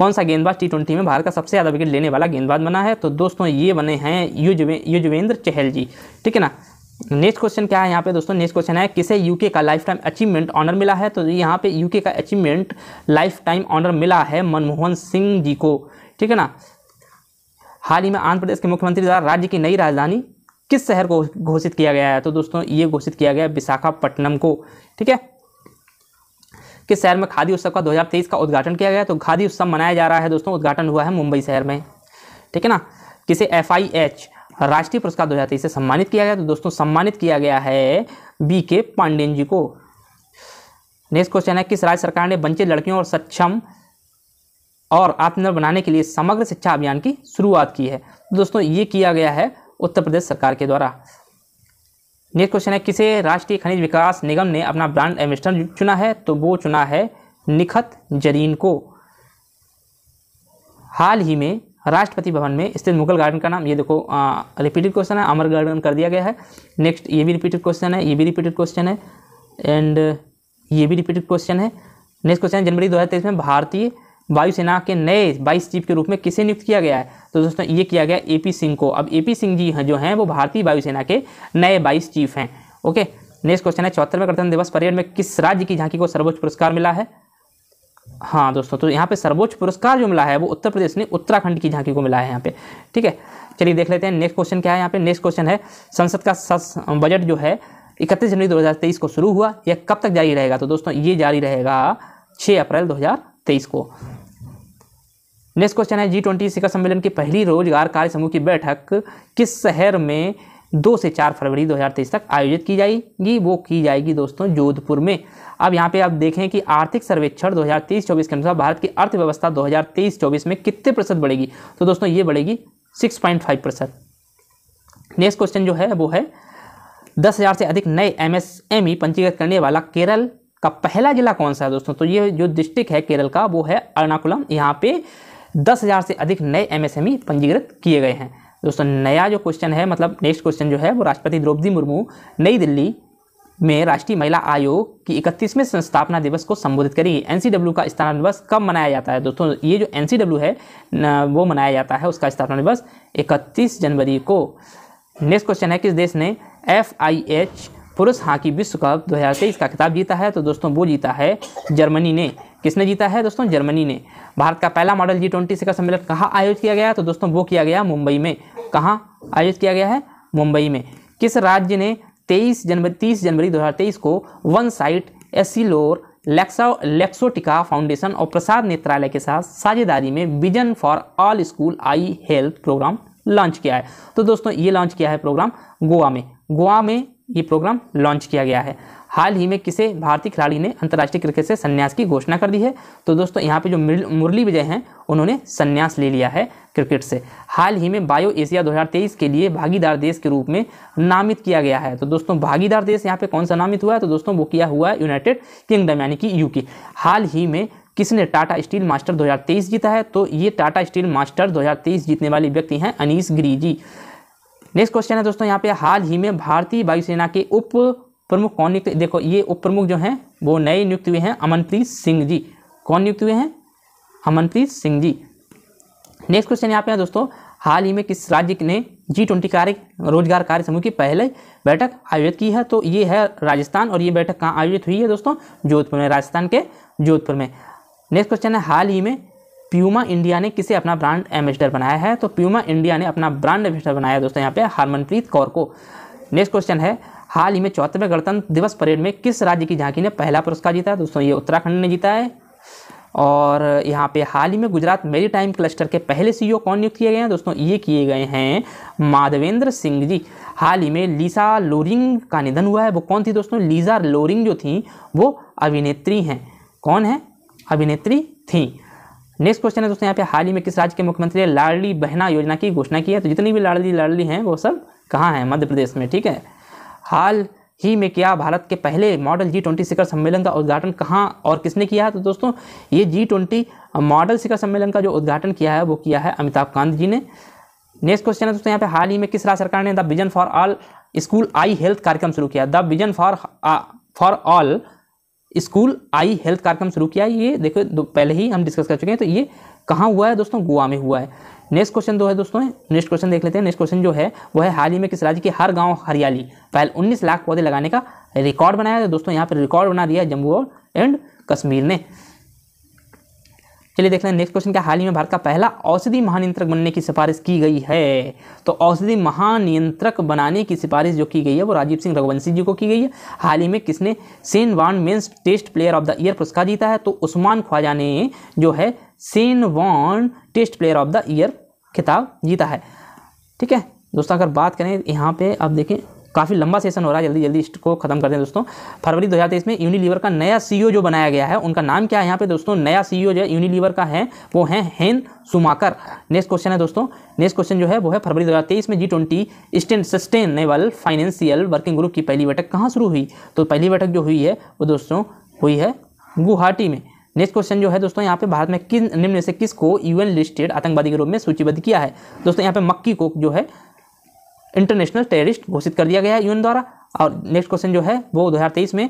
कौन सा गेंदबाज टी में भारत का सबसे ज़्यादा विकेट लेने वाला गेंदबाज बना है तो दोस्तों ये बने हैं युजवे युजवेंद्र चहल जी ठीक है ना नेक्स्ट क्वेश्चन क्या है यहाँ पे दोस्तों नेक्स्ट क्वेश्चन है किसे यूके का लाइफ टाइम अचीवमेंट ऑनर मिला है तो यहाँ पे यूके का अचीवमेंट लाइफ टाइम ऑनर मिला है मनमोहन सिंह जी को ठीक है ना हाल ही में आंध्र प्रदेश के मुख्यमंत्री द्वारा राज्य की नई राजधानी किस शहर को घोषित किया गया है तो दोस्तों ये घोषित किया गया है विशाखापट्टनम को ठीक है किस शहर में खादी उत्सव का 2023 का उद्घाटन किया गया तो खादी उत्सव मनाया जा रहा है दोस्तों उद्घाटन हुआ है मुंबई शहर में ठीक है ना किसे एफ राष्ट्रीय पुरस्कार दो से सम्मानित किया गया तो दोस्तों सम्मानित किया गया है बी के पांडेन जी को नेक्स्ट क्वेश्चन है किस राज्य सरकार ने वंचित लड़कियों और सक्षम और आत्मनिर्भर बनाने के लिए समग्र शिक्षा अभियान की शुरुआत की है तो दोस्तों ये किया गया है उत्तर प्रदेश सरकार के द्वारा नेक्स्ट क्वेश्चन है किसे राष्ट्रीय खनिज विकास निगम ने अपना ब्रांड एम्बेसडर चुना है तो वो चुना है निखत जरीन को हाल ही में राष्ट्रपति भवन में स्थित मुगल गार्डन का नाम ये देखो रिपीटेड क्वेश्चन है अमर गार्डन कर दिया गया है नेक्स्ट ये भी रिपीटेड क्वेश्चन है ये भी रिपीटेड क्वेश्चन है एंड ये भी रिपीटेड क्वेश्चन है नेक्स्ट क्वेश्चन जनवरी दो में भारतीय वायुसेना के नए वाइस चीफ के रूप में किसे नियुक्त किया गया है तो दोस्तों ये किया गया एपी सिंह को अब एपी सिंह जी जो हैं वो भारतीय वायुसेना के नए वाइस चीफ हैं ओके नेक्स्ट क्वेश्चन है चौहत्तरवें गणतंत्र दिवस परेड में किस राज्य की झांकी को सर्वोच्च पुरस्कार मिला है हाँ दोस्तों तो यहाँ पे सर्वोच्च पुरस्कार जो मिला है वो उत्तर प्रदेश ने उत्तराखंड की झांकी को मिला है यहाँ पे ठीक है चलिए देख लेते हैं नेक्स्ट क्वेश्चन क्या है यहाँ पे नेक्स्ट क्वेश्चन है संसद का बजट जो है इकतीस जनवरी तेईस को शुरू हुआ यह कब तक जारी रहेगा तो दोस्तों ये जारी रहेगा छः अप्रैल तेईस को नेक्स्ट क्वेश्चन है जी ट्वेंटी शिखर सम्मेलन की पहली रोजगार कार्य समूह की बैठक किस शहर में दो से चार फरवरी 2023 तक आयोजित की जाएगी वो की जाएगी दोस्तों जोधपुर में अब यहाँ पे आप देखें कि आर्थिक सर्वेक्षण 2023-24 के अनुसार भारत की अर्थव्यवस्था 2023-24 में कितने प्रतिशत बढ़ेगी तो दोस्तों ये बढ़ेगी 6.5 प्रतिशत नेक्स्ट क्वेश्चन जो है वो है दस हज़ार से अधिक नए एम ई पंजीकृत करने वाला केरल का पहला जिला कौन सा है दोस्तों तो ये जो डिस्ट्रिक्ट है केरल का वो है अर्नाकुलम यहाँ पे दस हज़ार से अधिक नए एमएसएमई e पंजीकृत किए गए हैं दोस्तों नया जो क्वेश्चन है मतलब नेक्स्ट क्वेश्चन जो है वो राष्ट्रपति द्रौपदी मुर्मू नई दिल्ली में राष्ट्रीय महिला आयोग की इकतीसवें संस्थापना दिवस को संबोधित करेगी डब्ल्यू का स्थापना दिवस कब मनाया जाता है दोस्तों ये जो डब्ल्यू है वो मनाया जाता है उसका स्थापना दिवस इकतीस जनवरी को नेक्स्ट क्वेश्चन है किस देश ने एफ आई एच पुरुष हॉकी विश्व कप दो का खिताब जीता है तो दोस्तों वो जीता है जर्मनी ने किसने जीता है दोस्तों जर्मनी ने भारत का पहला मॉडल जी ट्वेंटी शिखर सम्मेलन कहाँ आयोजित किया गया तो दोस्तों वो किया गया मुंबई में कहाँ आयोजित किया गया है मुंबई में किस राज्य ने तेईस जनवरी तीस जनवरी 2023 को वन साइट एसिलोर लेक्सा लेक्सोटिका फाउंडेशन और प्रसाद नेत्रालय के साथ साझेदारी में vision for all school eye health programme launch किया है तो दोस्तों ये लॉन्च किया है प्रोग्राम गोवा में गोवा में ये प्रोग्राम लॉन्च किया गया है हाल ही में किसे भारतीय खिलाड़ी ने अंतर्राष्ट्रीय क्रिकेट से संन्यास की घोषणा कर दी है तो दोस्तों यहाँ पे जो मुरली विजय हैं उन्होंने संन्यास ले लिया है क्रिकेट से हाल ही में बायो एशिया 2023 के लिए भागीदार देश के रूप में नामित किया गया है तो दोस्तों भागीदार देश यहाँ पे कौन सा नामित हुआ है तो दोस्तों वो किया हुआ है यूनाइटेड किंगडम यानी कि यू हाल ही में किसने टाटा स्टील मास्टर दो जीता है तो ये टाटा स्टील मास्टर दो जीतने वाले व्यक्ति हैं अनिस गिरी जी नेक्स्ट क्वेश्चन है दोस्तों यहाँ पे हाल ही में भारतीय वायुसेना के उप प्रमुख कौन नियुक्त देखो ये उप प्रमुख जो हैं वो नए नियुक्त हुए हैं अमनप्रीत सिंह जी कौन नियुक्त हुए हैं अमनप्रीत सिंह जी नेक्स्ट क्वेश्चन यहाँ पे है दोस्तों हाल ही में किस राज्य ने जी ट्वेंटी कार्य रोजगार कार्य समूह की पहले बैठक आयोजित की है तो ये है राजस्थान और ये बैठक कहाँ आयोजित हुई है दोस्तों जोधपुर में राजस्थान के जोधपुर में नेक्स्ट क्वेश्चन है हाल ही में प्यूमा इंडिया ने किसे अपना ब्रांड एम्बेसडर बनाया है तो प्यूमा इंडिया ने अपना ब्रांड एम्बेसडर बनाया है दोस्तों यहाँ पे हरमनप्रीत कौर को नेक्स्ट क्वेश्चन है हाल ही में चौथवें गणतंत्र दिवस परेड में किस राज्य की झांकी ने पहला पुरस्कार जीता है दोस्तों ये उत्तराखंड ने जीता है और यहाँ पे हाल ही में गुजरात मेरी टाइम क्लस्टर के पहले सीईओ e कौन नियुक्त किए गए हैं दोस्तों ये किए गए हैं माधवेंद्र सिंह जी हाल ही में लीसा लोरिंग का निधन हुआ है वो कौन थी दोस्तों लीजा लोरिंग जो थी वो अभिनेत्री हैं कौन है अभिनेत्री थी नेक्स्ट क्वेश्चन है दोस्तों यहाँ पे हाल ही में किस राज्य के मुख्यमंत्री ने लाडली बहना योजना की घोषणा की है तो जितनी भी लाडली लाडली हैं वो सब कहाँ हैं मध्य प्रदेश में ठीक है हाल ही में किया भारत के पहले मॉडल जी ट्वेंटी शिखर सम्मेलन का उद्घाटन कहाँ और किसने किया है तो दोस्तों ये जी ट्वेंटी मॉडल शिखर सम्मेलन का जो उद्घाटन किया है वो किया है अमिताभ कांत जी ने नेक्स्ट क्वेश्चन है दोस्तों यहाँ पे हाल ही में किस राज्य सरकार ने the vision for all school eye health कार्यक्रम शुरू किया the vision for for all school eye health कार्यक्रम शुरू किया ये देखो पहले ही हम डिस्कस कर चुके हैं तो ये कहाँ हुआ है दोस्तों गोवा में हुआ है नेक्स्ट क्वेश्चन दो है दोस्तों नेक्स्ट क्वेश्चन देख लेते हैं नेक्स्ट क्वेश्चन जो है वो है हाल ही में किस राज्य के हर गांव हरियाली पहले 19 लाख पौधे लगाने का रिकॉर्ड बनाया है दोस्तों यहाँ पर रिकॉर्ड बना दिया जम्मू और एंड कश्मीर ने चलिए देखते हैं नेक्स्ट क्वेश्चन क्या हाल ही में भारत का पहला औषधि महानियंत्रक बनने की सिफारिश की गई है तो औषधि महानियंत्रक बनाने की सिफारिश जो की गई है वो राजीव सिंह रघुवंशी जी को की गई है हाल ही में किसने Shane Warne men's test player of the year पुरस्कार जीता है तो उस्मान ख्वाजा ने जो है Shane Warne test player of the year खिताब जीता है ठीक है दोस्तों अगर बात करें यहाँ पे आप देखें काफ़ी लंबा सेशन हो रहा है जल्दी जल्दी इसको खत्म कर दें दोस्तों फरवरी 2023 में यूनिलीवर का नया सीईओ e जो बनाया गया है उनका नाम क्या है यहाँ पे दोस्तों नया सीईओ e जो है यूनिलीवर का है वो है हेन सुमाकर नेक्स्ट क्वेश्चन है दोस्तों नेक्स्ट क्वेश्चन जो है वो है फरवरी 2023 में जी ट्वेंटी स्टेन सस्टेनेबल फाइनेंशियल वर्किंग ग्रुप की पहली बैठक कहाँ शुरू हुई तो पहली बैठक जो हुई है वो दोस्तों हुई है गुवाहाटी में नेक्स्ट क्वेश्चन जो है दोस्तों यहाँ पे भारत में किन निम्न से किस को यूएन लिस्टेड आतंकवादी के रूप में सूचीबद्ध किया है दोस्तों यहाँ पे मक्की को जो है इंटरनेशनल टेररिस्ट घोषित कर दिया गया है यूएन द्वारा और नेक्स्ट क्वेश्चन जो है वो तेईस में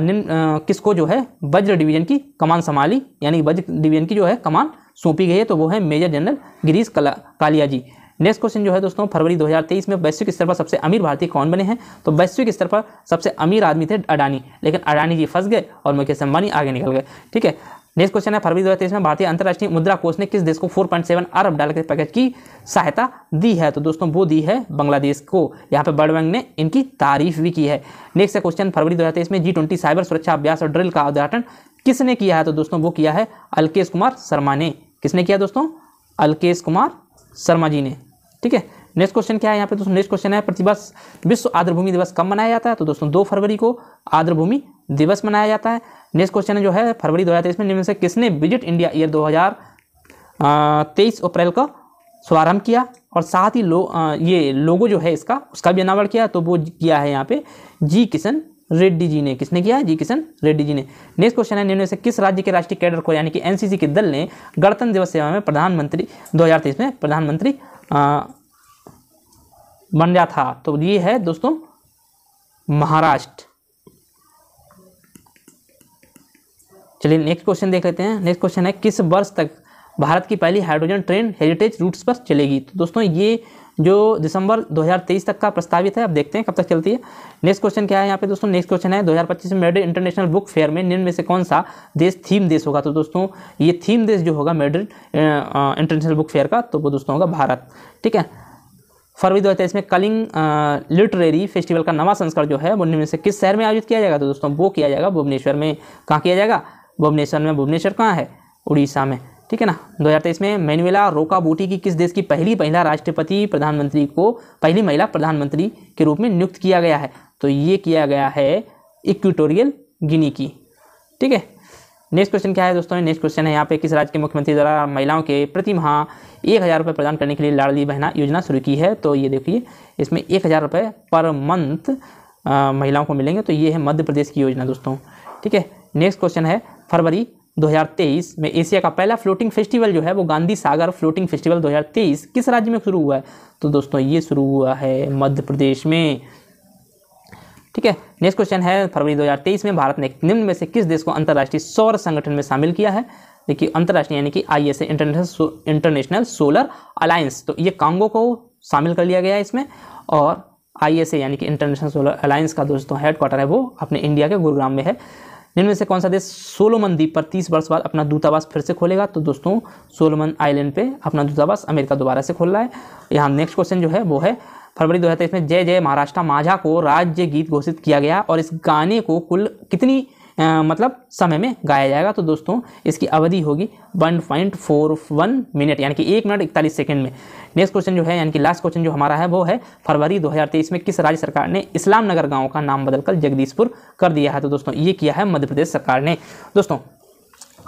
निम्न किसको जो है वज्र डिवीजन की कमान संभाली यानी वज्र डिवीजन की जो है कमान सौंपी गई है तो वो है major general Girish Kalia ji next question जो है दोस्तों फरवरी 2023 में वैश्विक स्तर पर सबसे अमीर भारतीय कौन बने हैं तो वैश्विक स्तर पर सबसे अमीर आदमी थे अडानी लेकिन अडानी जी फंस गए और मुकेश अंबानी आगे निकल गए ठीक है नेक्स्ट क्वेश्चन है फरवरी दो हज़ार में भारतीय अंतर्राष्ट्रीय मुद्रा कोष ने किस देश को 4.7 अरब डॉलर के पैकेज की सहायता दी है तो दोस्तों वो दी है बांग्लादेश को यहाँ पे वर्ल्ड बैंक ने इनकी तारीफ भी की है नेक्स्ट है क्वेश्चन फरवरी दो में जी ट्वेंटी साइबर सुरक्षा अभ्यास और ड्रिल का उद्घाटन किसने किया है तो दोस्तों वो किया है अल्केश कुमार शर्मा ने किसने किया दोस्तों अल्केश कुमार शर्मा जी ने ठीक है नेक्स्ट क्वेश्चन क्या है यहाँ पे दोस्तों नेक्स्ट क्वेश्चन है प्रतिवर्ष विश्व आर्द्रभूमि दिवस कब मनाया जाता है तो दोस्तों दो फरवरी को आर्द्रभूमि दिवस मनाया जाता है नेक्स्ट क्वेश्चन है जो है फरवरी दो हज़ार में निम्न से किसने विजिट इंडिया ईयर दो हज़ार तेईस अप्रैल का शुभारंभ किया और साथ ही लो आ, ये लोगो जो है इसका उसका भी अनावरण किया तो वो किया है यहाँ पे जी किशन रेड्डी जी ने किसने किया जी किशन रेड्डी जी ने नेक्स्ट क्वेश्चन है निम्न से किस राज्य के राष्ट्रीय कैडर को यानी कि एनसीसी के दल ने गणतंत्र दिवस सेवा में प्रधानमंत्री दो में प्रधानमंत्री बन गया था तो ये है दोस्तों महाराष्ट्र चलिए नेक्स्ट क्वेश्चन देख लेते हैं नेक्स्ट क्वेश्चन है किस वर्ष तक भारत की पहली हाइड्रोजन ट्रेन हेरिटेज रूट्स पर चलेगी तो दोस्तों ये जो दिसंबर 2023 तक का प्रस्तावित है अब देखते हैं कब तक चलती है नेक्स्ट क्वेश्चन क्या है यहाँ पे दोस्तों नेक्स्ट क्वेश्चन है 2025 में मेड्रिड इंटरनेशनल बुक फेयर में निम्न में से कौन सा देश थीम देश होगा तो दोस्तों ये थीम देश जो होगा मेड्रिड इंटरनेशनल बुक फेयर का तो वो दोस्तों होगा भारत ठीक है फरवरी दो हज़ार में कलिंग लिटरेरी फेस्टिवल का नवा संस्करण जो है वो निम्न से किस शहर में आयोजित किया जाएगा तो दोस्तों वो किया जाएगा भुवनेश्वर में कहाँ किया जाएगा भुवनेश्वर में भुवनेश्वर कहाँ है उड़ीसा में ठीक है ना तेईस में मैनुएला बूटी की किस देश की पहली महिला राष्ट्रपति प्रधानमंत्री को पहली महिला प्रधानमंत्री के रूप में नियुक्त किया गया है तो ये किया गया है इक्विटोरियल गिनी की ठीक है नेक्स्ट क्वेश्चन क्या है दोस्तों नेक्स्ट क्वेश्चन है यहाँ पे किस राज्य के मुख्यमंत्री द्वारा महिलाओं के प्रति माह एक हज़ार रुपये प्रदान करने के लिए लाडली बहना योजना शुरू की है तो ये देखिए इसमें एक हज़ार रुपये पर मंथ महिलाओं को मिलेंगे तो ये है मध्य प्रदेश की योजना दोस्तों ठीक है नेक्स्ट क्वेश्चन है फरवरी 2023 में एशिया का पहला फ्लोटिंग फेस्टिवल जो है वो गांधी सागर फ्लोटिंग फेस्टिवल 2023 किस राज्य में शुरू हुआ है तो दोस्तों ये शुरू हुआ है मध्य प्रदेश में ठीक है नेक्स्ट क्वेश्चन है फरवरी 2023 में भारत ने निम्न में से किस देश को अंतर्राष्ट्रीय सौर संगठन में शामिल किया है देखिए अंतर्राष्ट्रीय यानी कि I S international international solar alliance तो ये कांगो को शामिल कर लिया गया है इसमें और आई यानी कि इंटरनेशनल सोलर अलायंस का दोस्तों हेडक्वार्टर है वो अपने इंडिया के गुरुग्राम में है निम्न से कौन सा देश सोलोमन द्वीप पर तीस वर्ष बाद अपना दूतावास फिर से खोलेगा तो दोस्तों सोलोमन आइलैंड पे अपना दूतावास अमेरिका दोबारा से खोल रहा है यहाँ नेक्स्ट क्वेश्चन जो है वो है फरवरी दो हज़ार तेईस में जय जय महाराष्ट्र माझा को राज्य गीत घोषित किया गया और इस गाने को कुल कितनी आ, मतलब समय में गाया जाएगा तो दोस्तों इसकी अवधि होगी one point four one minute यानी कि एक मिनट इकतालीस सेकेंड में नेक्स्ट क्वेश्चन जो है यानी कि लास्ट क्वेश्चन जो हमारा है वो है फरवरी 2023 में किस राज्य सरकार ने इस्लाम नगर गाँव का नाम बदलकर जगदीशपुर कर दिया है तो दोस्तों ये किया है मध्य प्रदेश सरकार ने दोस्तों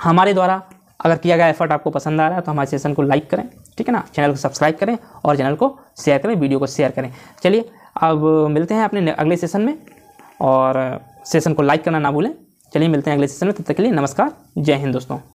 हमारे द्वारा अगर किया गया एफर्ट आपको पसंद आ रहा है तो हमारे सेशन को लाइक करें ठीक है ना चैनल को सब्सक्राइब करें और चैनल को शेयर करें वीडियो को शेयर करें चलिए अब मिलते हैं अपने अगले सेशन में और सेशन को लाइक करना ना भूलें चलिए मिलते हैं अगले सेशन में तब तक के लिए नमस्कार जय हिंद दोस्तों